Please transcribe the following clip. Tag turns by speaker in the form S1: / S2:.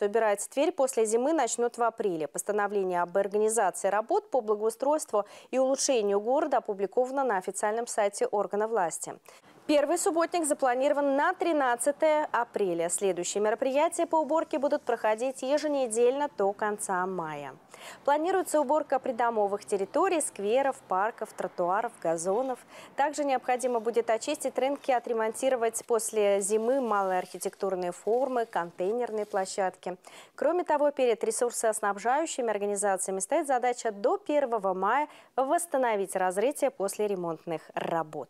S1: Собирается Тверь после зимы начнут в апреле. Постановление об организации работ по благоустройству и улучшению города опубликовано на официальном сайте органа власти. Первый субботник запланирован на 13 апреля. Следующие мероприятия по уборке будут проходить еженедельно до конца мая. Планируется уборка придомовых территорий, скверов, парков, тротуаров, газонов. Также необходимо будет очистить рынки, отремонтировать после зимы малые архитектурные формы, контейнерные площадки. Кроме того, перед ресурсоснабжающими организациями стоит задача до 1 мая восстановить разрытие после ремонтных работ.